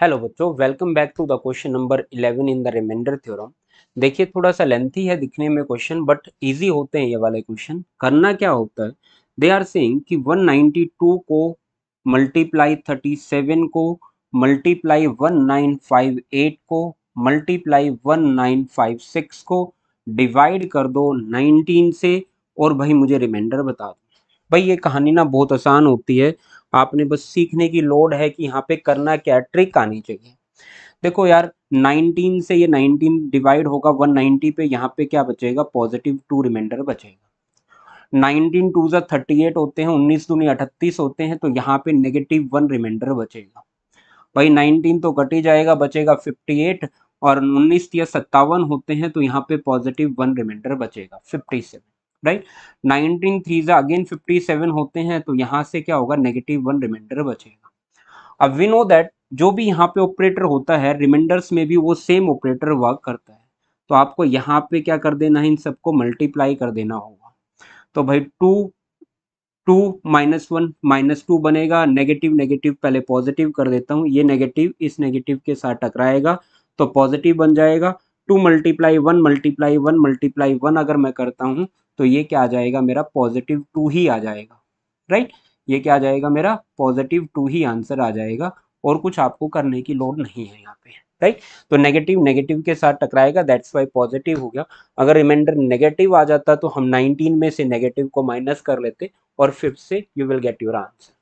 hello बच्चों welcome back to the question number 11 in the remainder theorem देखिए थोड़ा सा लेंथी है दिखने में क्वेश्चन बट इजी होते हैं ये वाले क्वेश्चन करना क्या होता है दे आर सेइंग कि 192 को मल्टीप्लाई 37 को मल्टीप्लाई 1958 को मल्टीप्लाई 1956 को डिवाइड कर दो 19 से और भाई मुझे रिमाइंडर बता दो भाई ये कहानी ना बहुत आसान होती है आपने बस सीखने की लोड है कि यहाँ पे करना क्या ट्रिक आनी चाहिए देखो यार 19 से ये 19 डिवाइड होगा 190 पे यहाँ पे क्या बचेगा पॉजिटिव टू रिमाइंडर बचेगा 19 टू जो थर्टी होते हैं उन्नीस दूनी अठतीस होते हैं तो यहाँ पे नेगेटिव वन रिमाइंडर बचेगा भाई 19 तो कट ही जाएगा बचेगा 58 और उन्नीस या सत्तावन होते हैं तो यहाँ पे पॉजिटिव वन रिमाइंडर बचेगा फिफ्टी राइट नाइनटीन थ्री जो अगेन फिफ्टी सेवन होते हैं तो यहाँ से क्या होगा नेगेटिव वन रिमाइंडर बचेगा अब वी नो दैट जो भी यहाँ पे ऑपरेटर होता है रिमाइंडर्स में भी वो सेम ऑपरेटर वर्क करता है तो आपको यहाँ पे क्या कर देना है इन सबको मल्टीप्लाई कर देना होगा तो भाई two two minus one minus two बनेगा नेगेटिव नेगेटिव पहले पॉजिटिव कर देता हूँ ये नेगेटिव इस नेगेटिव के साथ टकराएगा तो पॉजिटिव बन जाएगा two multiply one multiply one multiply one अगर मैं करता हूँ तो ये क्या आ जाएगा मेरा पॉजिटिव टू ही आ जाएगा राइट ये क्या आ जाएगा मेरा पॉजिटिव टू ही आंसर आ जाएगा और कुछ आपको करने की लोड नहीं है यहाँ पे राइट तो नेगेटिव नेगेटिव के साथ टकराएगा दैट्स वाई पॉजिटिव हो गया अगर रिमाइंडर नेगेटिव आ जाता तो हम 19 में से नेगेटिव को माइनस कर लेते और फिफ्थ से you will get your answer